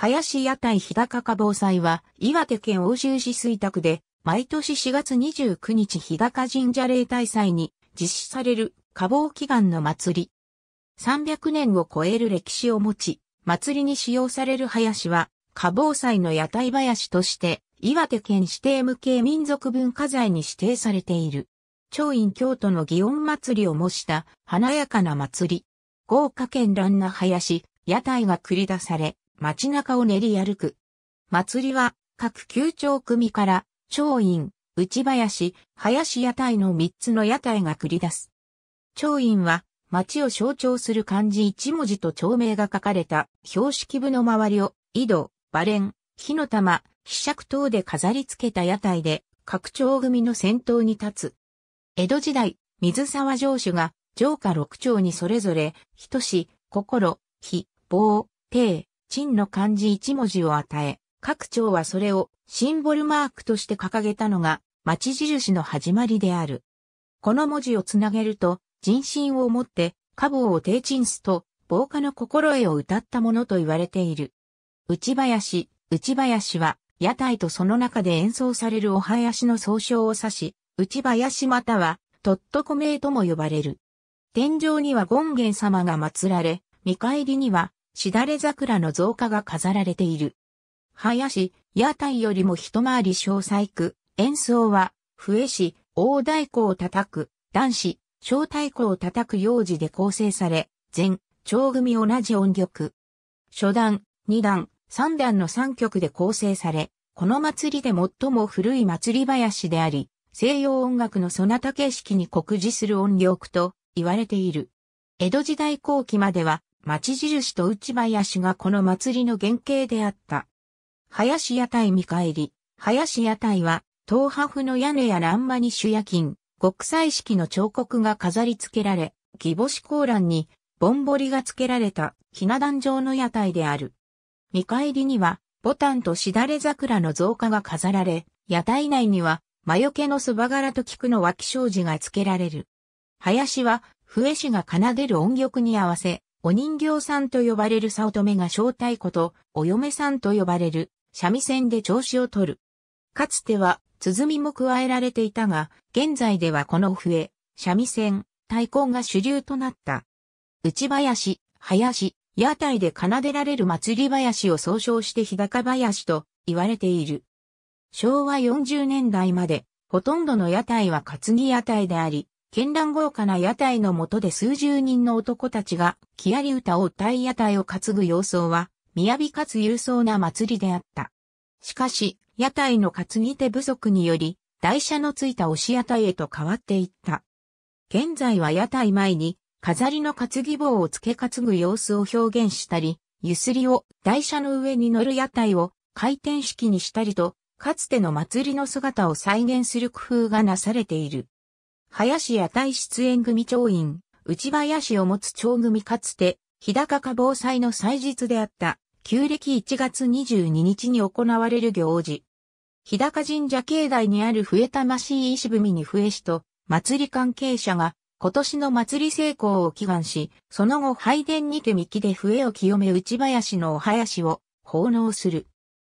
林屋台日高加防災は、岩手県欧州市水宅で、毎年4月29日日高神社礼大祭に実施される加防祈願の祭り。300年を超える歴史を持ち、祭りに使用される林は、加防祭の屋台林として、岩手県指定無形民族文化財に指定されている。長院京都の祇園祭りを模した華やかな祭り。豪華絢爛な林、屋台が繰り出され、街中を練り歩く。祭りは、各旧町組から、町院、内林、林屋台の三つの屋台が繰り出す。町院は、町を象徴する漢字一文字と町名が書かれた標識部の周りを、井戸、バレン、火の玉、被尺等で飾り付けた屋台で、各町組の先頭に立つ。江戸時代、水沢城主が、城下六町にそれぞれ、人志、心、火、棒、手。陳の漢字1文字を与え、各町はそれをシンボルマークとして掲げたのが、町印の始まりである。この文字をつなげると、人心をもって、家房を低鎮すと、防火の心得を歌ったものと言われている。内林、内林は、屋台とその中で演奏されるお囃子の総称を指し、内林または、とっとこ名とも呼ばれる。天井には権現様が祀られ、見返りには、しだれ桜の造花が飾られている。林、屋台よりも一回り小細工、演奏は、笛師、大太鼓を叩く、男子、小太鼓を叩く幼児で構成され、全、長組同じ音曲。初段、二段、三段の三曲で構成され、この祭りで最も古い祭り林であり、西洋音楽のそなた形式に酷似する音力と言われている。江戸時代後期までは町印と内林がこの祭りの原型であった。林屋台見返り、林屋台は、東破の屋根や欄間に主夜勤、国際式の彫刻が飾り付けられ、義母子高欄に、ぼんぼりが付けられた、ひな壇状の屋台である。見返りには、ボタンとしだれ桜の造花が飾られ、屋台内には、魔除けの蕎麦柄と菊の脇障子が付けられる。林は、笛師が奏でる音曲に合わせ、お人形さんと呼ばれる早乙が正太子と、お嫁さんと呼ばれる、三味線で調子をとる。かつては、鼓も加えられていたが、現在ではこの笛、三味線、太鼓が主流となった。内林、林、屋台で奏でられる祭り林を総称して日高林と言われている。昭和40年代まで、ほとんどの屋台は担ぎ屋台であり、絢爛豪華な屋台の下で数十人の男たちが、木遣り歌を歌い屋台を担ぐ様相は、雅かつ勇壮な祭りであった。しかし、屋台の担ぎ手不足により、台車のついた押し屋台へと変わっていった。現在は屋台前に、飾りの担ぎ棒を付け担ぐ様子を表現したり、ゆすりを台車の上に乗る屋台を回転式にしたりと、かつての祭りの姿を再現する工夫がなされている。林屋大出演組長員、内林を持つ長組かつて、日高家防災の祭日であった、旧暦1月22日に行われる行事。日高神社境内にある笛魂石踏みに笛師と、祭り関係者が、今年の祭り成功を祈願し、その後拝殿にて幹で笛を清め内林のお囃子を奉納する。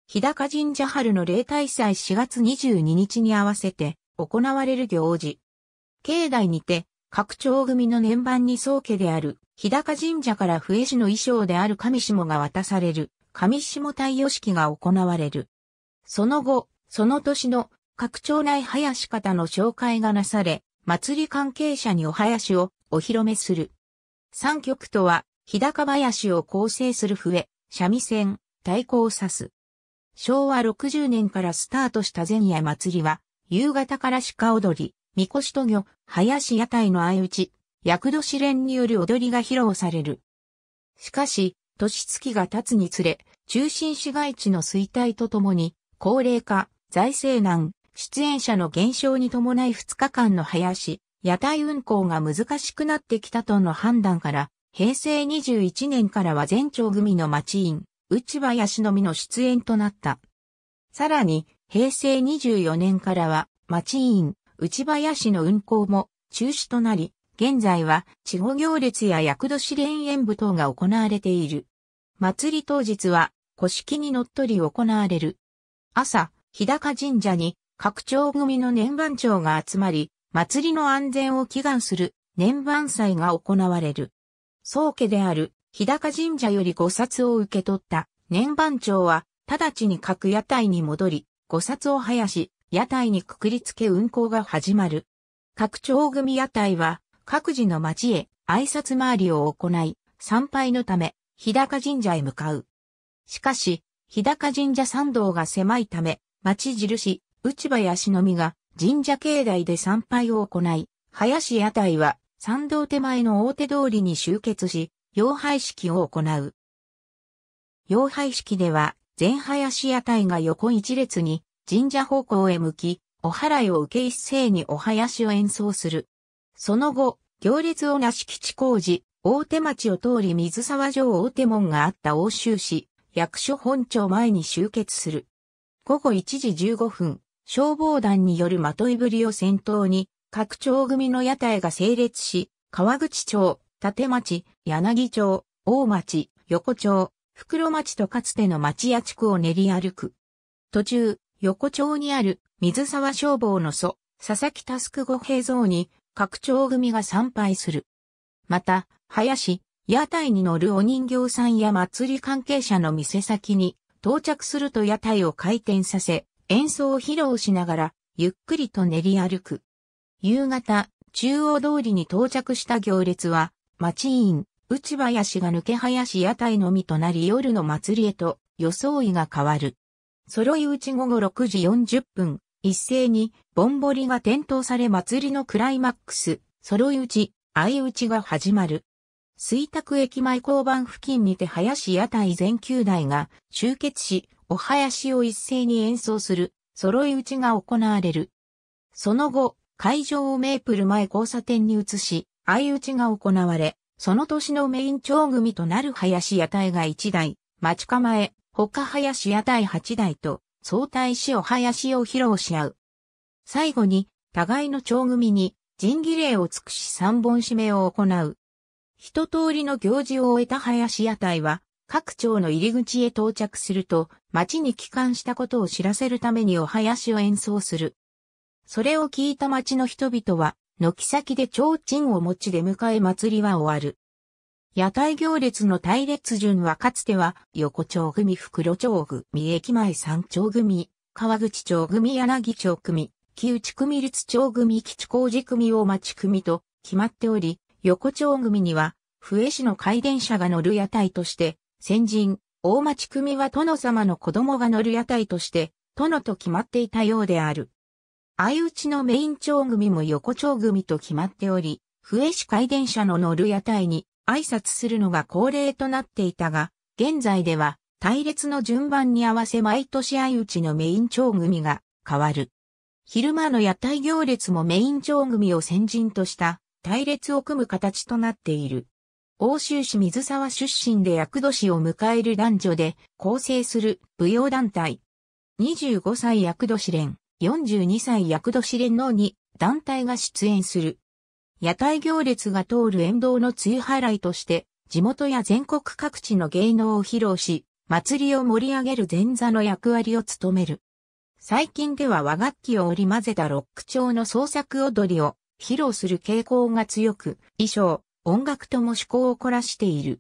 日高神社春の例大祭4月22日に合わせて行われる行事。境内にて、各町組の年番に宗家である、日高神社から笛師の衣装である上下が渡される、上下太陽式が行われる。その後、その年の各町内囃子方の紹介がなされ、祭り関係者にお囃子をお披露目する。三曲とは、日高林を構成する笛、三味線、太鼓を指す。昭和60年からスタートした前夜祭りは、夕方から鹿踊り、みこしと魚、林屋台の相打ち、役年連による踊りが披露される。しかし、年月が経つにつれ、中心市街地の衰退とともに、高齢化、財政難、出演者の減少に伴い2日間の林、屋台運行が難しくなってきたとの判断から、平成21年からは全町組の町員、内林のみの出演となった。さらに、平成24年からは、町員、内林の運行も中止となり、現在は、地方行列や土年連演舞等が行われている。祭り当日は、古式にのっとり行われる。朝、日高神社に、各町組の年番長が集まり、祭りの安全を祈願する年番祭が行われる。宗家である日高神社より五冊を受け取った年番長は、直ちに各屋台に戻り、五冊を生やし、屋台にくくりつけ運行が始まる。各町組屋台は各自の町へ挨拶回りを行い、参拝のため日高神社へ向かう。しかし、日高神社参道が狭いため、町印、内場や忍みが神社境内で参拝を行い、林屋台は参道手前の大手通りに集結し、洋拝式を行う。洋拝式では、全林屋台が横一列に神社方向へ向き、お祓いを受け一斉にお囃子を演奏する。その後、行列をなし地工事、大手町を通り水沢城大手門があった欧州市、役所本庁前に集結する。午後1時15分、消防団によるまといぶりを先頭に、各町組の屋台が整列し、川口町、立町、柳町、大町、横町、袋町とかつての町屋地区を練り歩く。途中、横丁にある水沢消防の祖、佐々木佑五平蔵に、各町組が参拝する。また、林、屋台に乗るお人形さんや祭り関係者の店先に、到着すると屋台を回転させ、演奏を披露しながら、ゆっくりと練り歩く。夕方、中央通りに到着した行列は、町員、内林が抜け林屋台のみとなり夜の祭りへと、装いが変わる。揃い打ち午後6時40分、一斉に、ぼんぼりが点灯され祭りのクライマックス、揃い打ち、相打ちが始まる。水卓駅前交番付近にて林屋台全9台が集結し、お囃子を一斉に演奏する、揃い打ちが行われる。その後、会場をメープル前交差点に移し、相打ちが行われ、その年のメイン町組となる林屋台が1台、待ち構え、他林屋台八代と総大師を林を披露し合う。最後に、互いの長組に、人儀礼を尽くし三本締めを行う。一通りの行事を終えた林屋台は、各町の入り口へ到着すると、町に帰還したことを知らせるためにお囃子を演奏する。それを聞いた町の人々は、軒先で提灯を持ち出迎え祭りは終わる。屋台行列の隊列順はかつては、横丁組、袋丁組、駅前三丁組、川口町組、柳町組、木内組、立町組、基地工事組、大町組と決まっており、横丁組には、笛市の回電車が乗る屋台として、先人、大町組は殿様の子供が乗る屋台として、殿と決まっていたようである。相打ちのメイン町組も横丁組と決まっており、笛市回電車の乗る屋台に、挨拶するのが恒例となっていたが、現在では、隊列の順番に合わせ毎年相打ちのメイン長組が変わる。昼間の屋台行列もメイン長組を先陣とした隊列を組む形となっている。欧州市水沢出身で役年を迎える男女で構成する舞踊団体。25歳役年連、42歳役年連の2団体が出演する。屋台行列が通る沿道の梅雨払いとして、地元や全国各地の芸能を披露し、祭りを盛り上げる前座の役割を務める。最近では和楽器を織り混ぜたロック調の創作踊りを披露する傾向が強く、衣装、音楽とも趣向を凝らしている。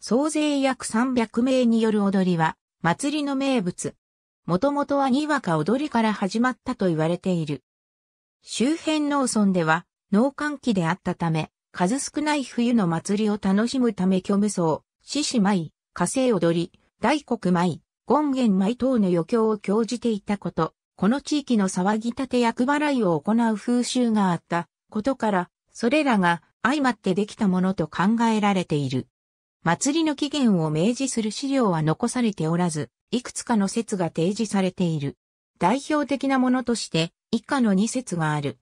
総勢約300名による踊りは、祭りの名物。もともとはにわか踊りから始まったと言われている。周辺農村では、農寒期であったため、数少ない冬の祭りを楽しむため虚無僧、獅子舞、火星踊り、大黒舞、権現舞等の余興を興じていたこと、この地域の騒ぎ立て役払いを行う風習があったことから、それらが相まってできたものと考えられている。祭りの起源を明示する資料は残されておらず、いくつかの説が提示されている。代表的なものとして、以下の2説がある。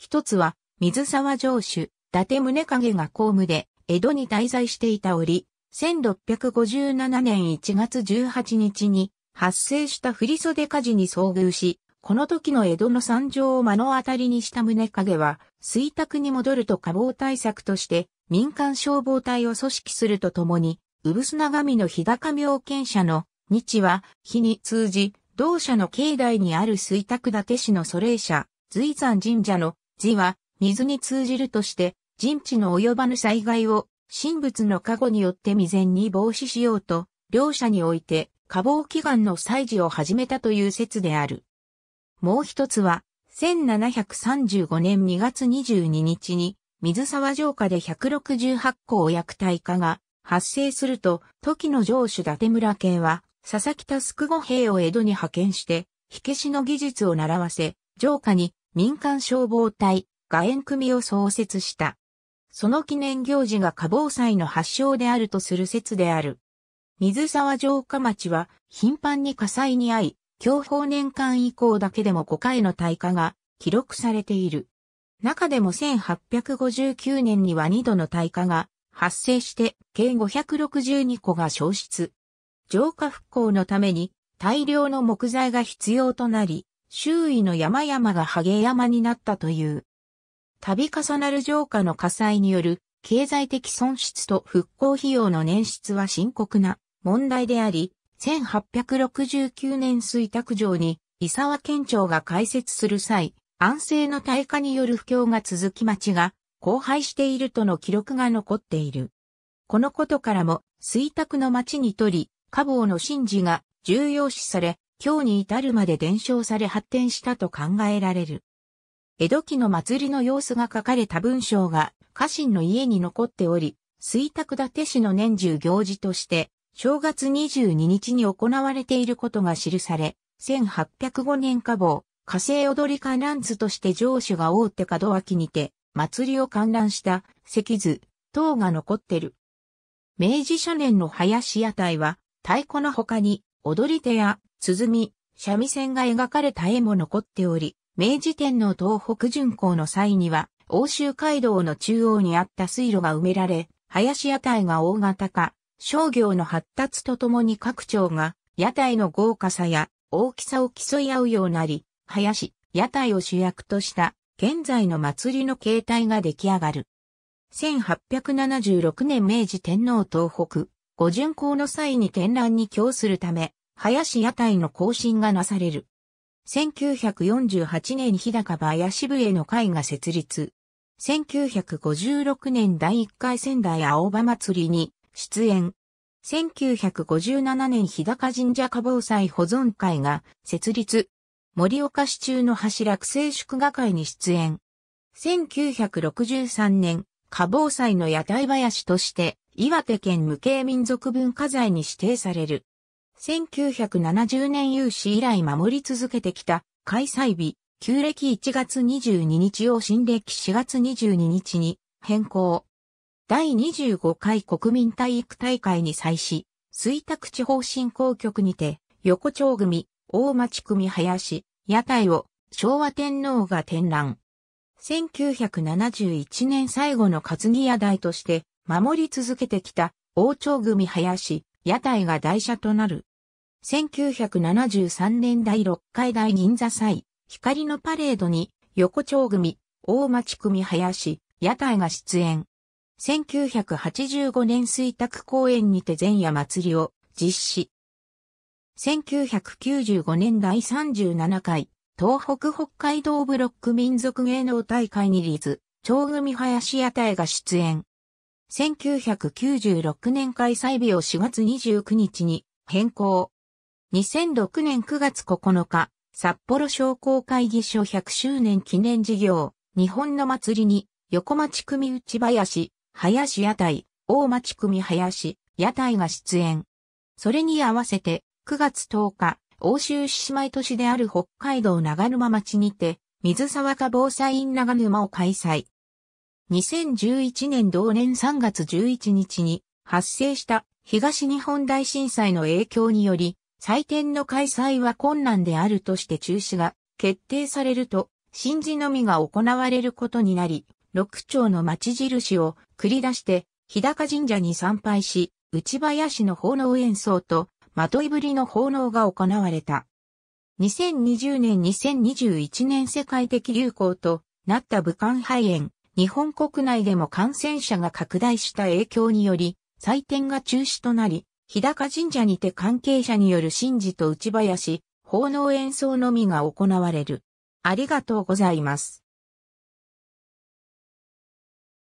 一つは、水沢城主、伊達宗影が公務で、江戸に滞在していた折、1657年1月18日に発生した振袖火事に遭遇し、この時の江戸の惨状を目の当たりにした宗影は、水宅に戻ると火防対策として、民間消防隊を組織するとともに、産砂神の日高妙見者の日は、日に通じ、同社の境内にある水宅立市の祖霊社、随山神社の字は水に通じるとして、人知の及ばぬ災害を、神仏の加護によって未然に防止しようと、両者において、過防祈願の祭事を始めたという説である。もう一つは、1735年2月22日に、水沢城下で168校薬体化が発生すると、時の城主伊達村家は、佐々木タス護兵を江戸に派遣して、火消しの技術を習わせ、城下に民間消防隊、火炎組を創設した。その記念行事が火防災の発祥であるとする説である。水沢城下町は頻繁に火災に遭い、享保年間以降だけでも5回の耐火が記録されている。中でも1859年には2度の耐火が発生して計562個が消失。浄化復興のために大量の木材が必要となり、周囲の山々がハゲ山になったという。度重なる城下の火災による経済的損失と復興費用の捻出は深刻な問題であり、1869年水卓城に伊沢県庁が開設する際、安政の退化による不況が続き町が荒廃しているとの記録が残っている。このことからも水卓の町にとり、家坊の神事が重要視され、今日に至るまで伝承され発展したと考えられる。江戸期の祭りの様子が書かれた文章が家臣の家に残っており、水卓立市の年中行事として、正月22日に行われていることが記され、1805年下坊、火星踊り観覧図として上主が大手門脇にて、祭りを観覧した石図、等が残ってる。明治初年の林屋台は、太鼓の他に、踊り手や鼓、三味線が描かれた絵も残っており、明治天皇東北巡行の際には、欧州街道の中央にあった水路が埋められ、林屋台が大型化、商業の発達とともに各町が屋台の豪華さや大きさを競い合うようなり、林、屋台を主役とした現在の祭りの形態が出来上がる。1876年明治天皇東北、ご巡行の際に展覧に供するため、林屋台の更新がなされる。1948年日高林部への会が設立。1956年第1回仙台青葉祭りに出演。1957年日高神社花防災保存会が設立。森岡市中の柱区政祝賀会に出演。1963年、花防災の屋台林として、岩手県無形民族文化財に指定される。1970年有志以来守り続けてきた開催日、旧暦1月22日を新暦4月22日に変更。第25回国民体育大会に際し、水拓地方振興局にて、横丁組、大町組林、屋台を昭和天皇が展覧。1971年最後の担ぎ屋台として守り続けてきた王朝組林、屋台が台車となる。1973年第6回大銀座祭、光のパレードに、横丁組、大町組林、屋台が出演。1985年水卓公園にて前夜祭りを実施。1995年第37回、東北北海道ブロック民族芸能大会に立つ、長組林屋台が出演。1996年開催日を4月29日に変更。2006年9月9日、札幌商工会議所100周年記念事業、日本の祭りに、横町組内林、林屋台、大町組林、屋台が出演。それに合わせて、9月10日、欧州姉妹都市である北海道長沼町にて、水沢化防災員長沼を開催。2011年同年3月11日に発生した東日本大震災の影響により、祭典の開催は困難であるとして中止が決定されると、神事のみが行われることになり、六町の町印を繰り出して、日高神社に参拝し、内林の奉納演奏と、まといぶりの奉納が行われた。2020年2021年世界的流行となった武漢肺炎、日本国内でも感染者が拡大した影響により、祭典が中止となり、日高神社にて関係者による神事と内林、奉納演奏のみが行われる。ありがとうございます。